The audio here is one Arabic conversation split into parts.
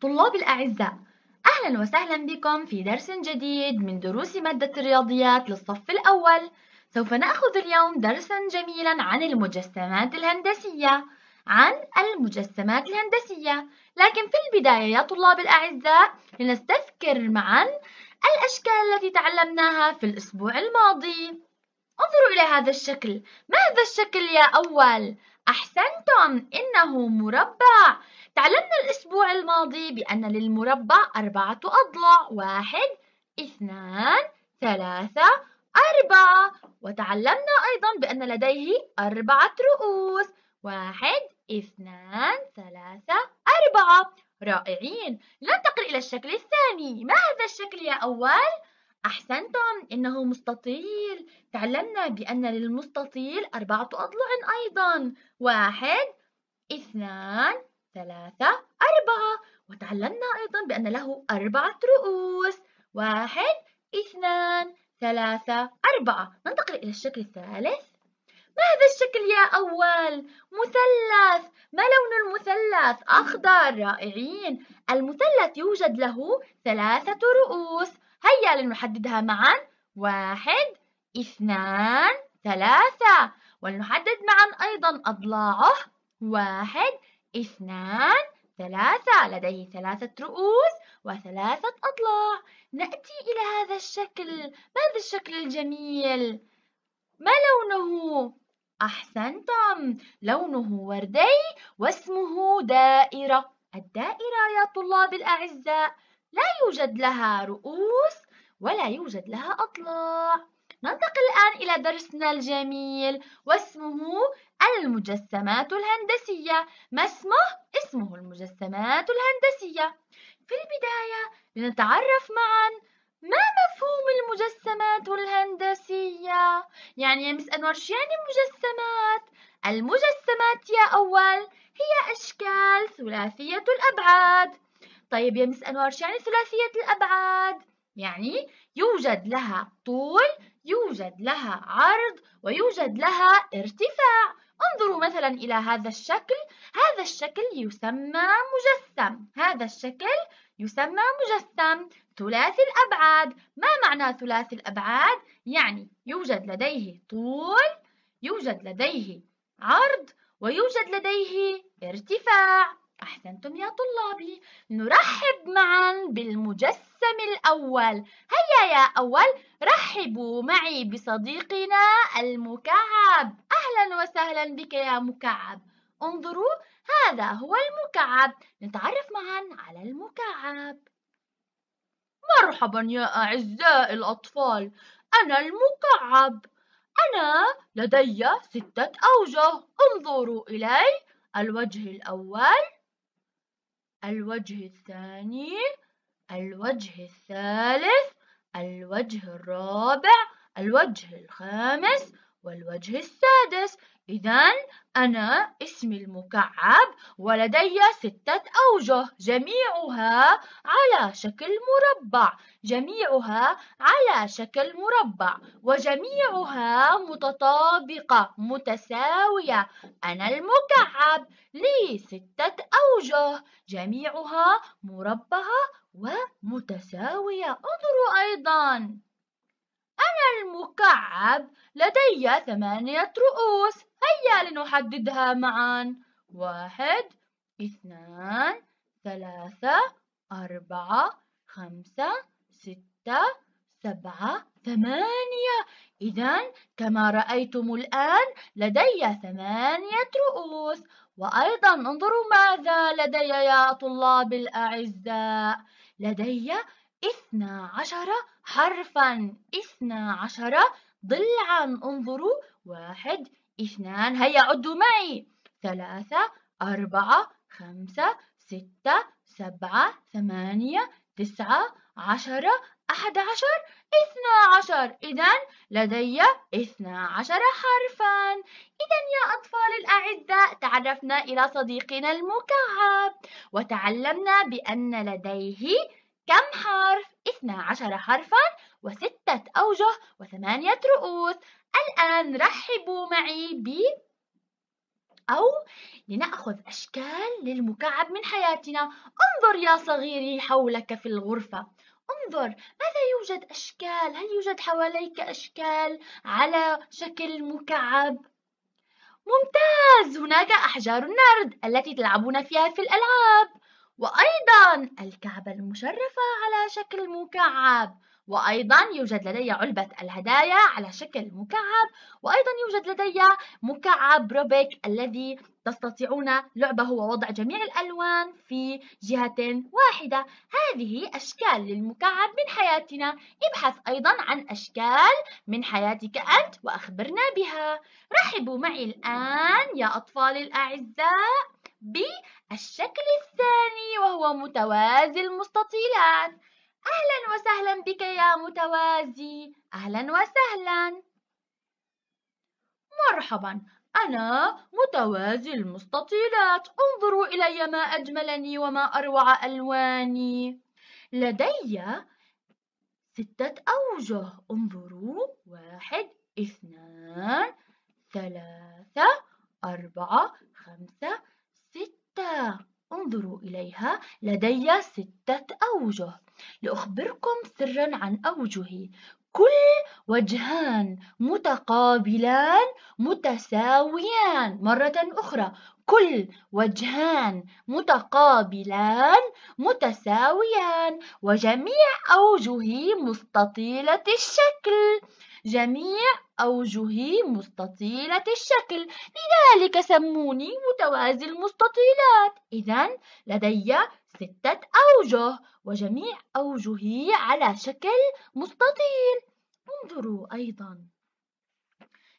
طلاب الأعزاء أهلا وسهلا بكم في درس جديد من دروس مادة الرياضيات للصف الأول سوف نأخذ اليوم درسا جميلا عن المجسمات الهندسية عن المجسمات الهندسية لكن في البداية يا طلاب الأعزاء لنستذكر معا الأشكال التي تعلمناها في الأسبوع الماضي انظروا إلى هذا الشكل ما هذا الشكل يا أول؟ أحسنتم إنه مربع تعلمنا الأسبوع الماضي بأن للمربع أربعة أضلاع واحد اثنان ثلاثة أربعة وتعلمنا أيضا بأن لديه أربعة رؤوس واحد اثنان ثلاثة أربعة رائعين ننتقل إلى الشكل الثاني ما هذا الشكل يا أول؟ أحسنتم إنه مستطيل تعلمنا بأن للمستطيل أربعة أضلع أيضا واحد اثنان ثلاثة أربعة وتعلمنا أيضا بأن له أربعة رؤوس واحد اثنان ثلاثة أربعة ننتقل إلى الشكل الثالث ما هذا الشكل يا أول؟ مثلث ما لون المثلث؟ أخضر رائعين المثلث يوجد له ثلاثة رؤوس هيا لنحددها معا واحد اثنان ثلاثة ولنحدد معا أيضا أضلاعه واحد اثنان ثلاثة لديه ثلاثة رؤوس وثلاثة أضلاع نأتي إلى هذا الشكل ما هذا الشكل الجميل ما لونه؟ أحسنتم لونه وردي واسمه دائرة الدائرة يا طلاب الأعزاء لا يوجد لها رؤوس ولا يوجد لها أضلاع ننتقل الآن إلى درسنا الجميل واسمه المجسمات الهندسية ما اسمه؟ اسمه المجسمات الهندسية في البداية لنتعرف معا ما مفهوم المجسمات الهندسية؟ يعني يا مس أنور شو يعني مجسمات؟ المجسمات يا أول هي أشكال ثلاثية الأبعاد طيب يا مس أنوار شو يعني ثلاثية الأبعاد؟ يعني يوجد لها طول يوجد لها عرض ويوجد لها ارتفاع انظروا مثلا إلى هذا الشكل هذا الشكل يسمى مجسم هذا الشكل يسمى مجسم ثلاثي الأبعاد ما معنى ثلاثي الأبعاد؟ يعني يوجد لديه طول يوجد لديه عرض ويوجد لديه ارتفاع أحسنتم يا طلابي نرحب معا بالمجسم الأول هيا يا أول رحبوا معي بصديقنا المكعب أهلا وسهلا بك يا مكعب انظروا هذا هو المكعب نتعرف معا على المكعب مرحبا يا أعزائي الأطفال أنا المكعب أنا لدي ستة أوجه انظروا إلي الوجه الأول الوجه الثاني الوجه الثالث الوجه الرابع الوجه الخامس والوجه السادس إذا أنا اسمي المكعب ولدي ستة أوجه جميعها على شكل مربع جميعها على شكل مربع وجميعها متطابقة متساوية أنا المكعب لي ستة أوجه جميعها مربعة ومتساوية انظروا أيضاً أنا المكعب لدي ثمانية رؤوس هيا لنحددها معا واحد اثنان ثلاثة أربعة خمسة ستة سبعة ثمانية إذا كما رأيتم الآن لدي ثمانية رؤوس وأيضا انظروا ماذا لدي يا طلاب الأعزاء لدي اثنا عشر حرفا اثنا عشر ضلعا انظروا واحد اثنان هيا عدوا معي ثلاثة أربعة خمسة ستة سبعة ثمانية تسعة عشرة أحد عشر اثنا عشر إذا لدي اثنا عشر حرفا إذا يا أطفال الأعزاء تعرفنا إلى صديقنا المكعب وتعلمنا بأن لديه كم حرف؟ 12 حرفا وستة أوجه وثمانية رؤوس الآن رحبوا معي ب أو لنأخذ أشكال للمكعب من حياتنا انظر يا صغيري حولك في الغرفة انظر ماذا يوجد أشكال؟ هل يوجد حواليك أشكال على شكل مكعب؟ ممتاز هناك أحجار النرد التي تلعبون فيها في الألعاب وأيضا الكعبة المشرفة على شكل مكعب وأيضا يوجد لدي علبة الهدايا على شكل مكعب وأيضا يوجد لدي مكعب روبيك الذي تستطيعون لعبه ووضع جميع الألوان في جهة واحدة هذه أشكال للمكعب حياتنا ابحث أيضا عن أشكال من حياتك أنت وأخبرنا بها رحبوا معي الآن يا أطفال الأعزاء بالشكل الثاني وهو متوازي المستطيلات أهلا وسهلا بك يا متوازي أهلا وسهلا مرحبا أنا متوازي المستطيلات انظروا إلي ما أجملني وما أروع ألواني لدي ستة أوجه انظروا واحد اثنان ثلاثة أربعة خمسة ستة انظروا إليها لدي ستة أوجه لأخبركم سرا عن أوجهي كل وجهان متقابلان متساويان مرة أخرى كل وجهان متقابلان متساويان وجميع أوجه مستطيلة الشكل جميع أوجه مستطيلة الشكل لذلك سموني متوازي المستطيلات إذا لدي ستة أوجه وجميع أوجهه على شكل مستطيل انظروا أيضا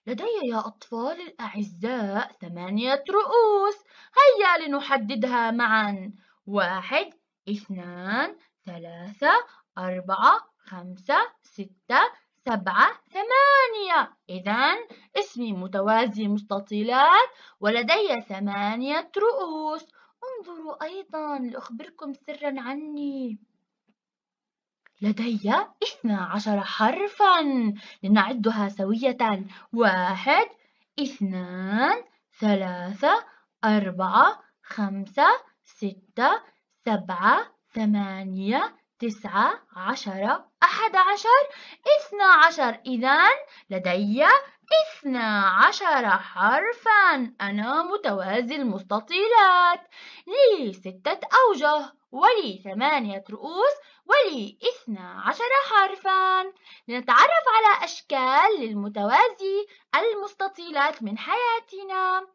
لدي يا أطفال الأعزاء ثمانية رؤوس هيا لنحددها معا واحد اثنان ثلاثة أربعة خمسة ستة سبعة ثمانية إذا اسمي متوازي مستطيلات ولدي ثمانية رؤوس انظروا أيضا لأخبركم سرا عني لدي اثنا عشر حرفا لنعدها سوية واحد اثنان ثلاثة أربعة خمسة ستة سبعة ثمانية تسعة عشرة أحد عشر اثنى عشر إذا لدي اثنى عشر حرفا أنا متوازي المستطيلات لي ستة أوجه ولي ثمانية رؤوس ولي اثنا عشر حرفا لنتعرف على أشكال للمتوازي المستطيلات من حياتنا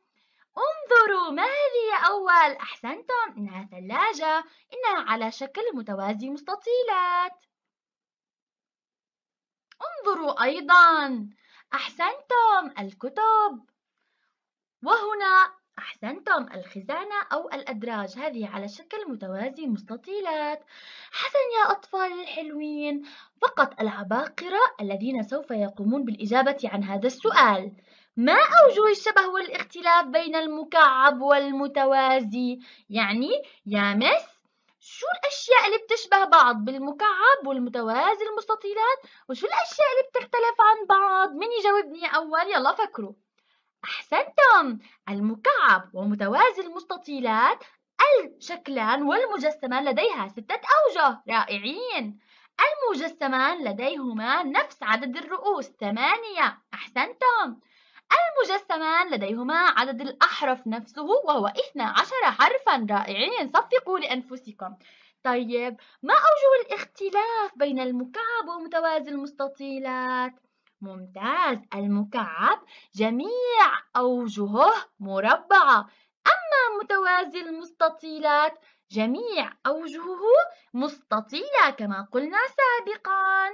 انظروا ما هذه أول أحسنتم إنها ثلاجة إنها على شكل متوازي مستطيلات انظروا أيضا أحسنتم الكتب وهنا أحسنتم الخزانة أو الأدراج هذه على شكل متوازي مستطيلات حسن يا أطفال الحلوين فقط العباقرة الذين سوف يقومون بالإجابة عن هذا السؤال ما أوجه الشبه والاختلاف بين المكعب والمتوازي؟ يعني يا مس شو الأشياء اللي بتشبه بعض بالمكعب والمتوازي المستطيلات؟ وشو الأشياء اللي بتختلف عن بعض؟ مين يجاوبني أول؟ يلا فكروا أحسنتم المكعب ومتوازي المستطيلات الشكلان والمجسمان لديها ستة أوجه رائعين المجسمان لديهما نفس عدد الرؤوس ثمانية أحسنتم المجسمان لديهما عدد الأحرف نفسه وهو 12 حرفا رائعين صفقوا لأنفسكم طيب ما أوجه الاختلاف بين المكعب ومتوازي المستطيلات؟ ممتاز المكعب جميع أوجهه مربعة أما متوازي المستطيلات جميع أوجهه مستطيلة كما قلنا سابقاً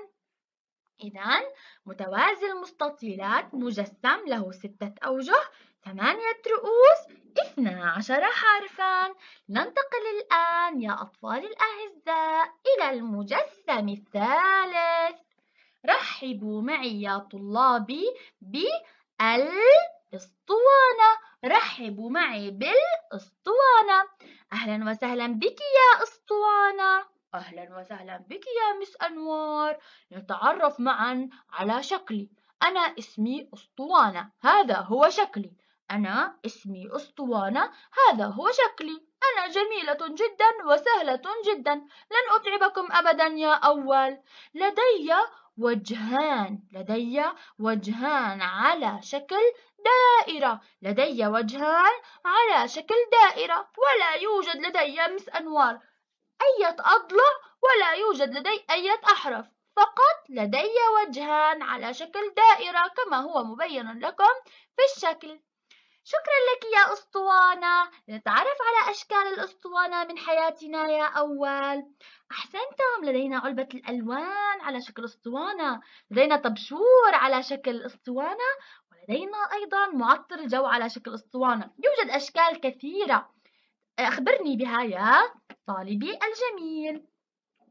إذا متوازي المستطيلات مجسم له ستة أوجه ثمانية رؤوس اثنا عشر حرفا ننتقل الآن يا أطفال الأعزاء إلى المجسم الثالث رحبوا معي يا طلابي بالإسطوانة رحبوا معي بالإسطوانة أهلا وسهلا بك يا إسطوانة أهلا وسهلا بك يا مس أنوار نتعرف معا على شكلي أنا اسمي أسطوانة هذا هو شكلي أنا اسمي أسطوانة هذا هو شكلي أنا جميلة جدا وسهلة جدا لن أتعبكم أبدا يا أول لدي وجهان لدي وجهان على شكل دائرة لدي وجهان على شكل دائرة ولا يوجد لدي مس أنوار أية أضلع ولا يوجد لدي أية أحرف فقط لدي وجهان على شكل دائرة كما هو مبين لكم في الشكل شكرا لك يا أسطوانة لنتعرف على أشكال الأسطوانة من حياتنا يا أول أحسنتم لدينا علبة الألوان على شكل أسطوانة لدينا طبشور على شكل أسطوانة ولدينا أيضا معطر الجو على شكل أسطوانة يوجد أشكال كثيرة أخبرني بها يا طالبي الجميل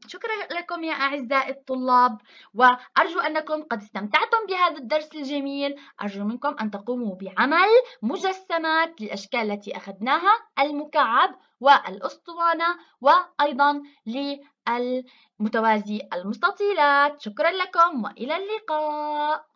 شكرا لكم يا أعزائي الطلاب وأرجو أنكم قد استمتعتم بهذا الدرس الجميل أرجو منكم أن تقوموا بعمل مجسمات للأشكال التي أخذناها المكعب والأسطوانة وأيضا للمتوازي المستطيلات شكرا لكم وإلى اللقاء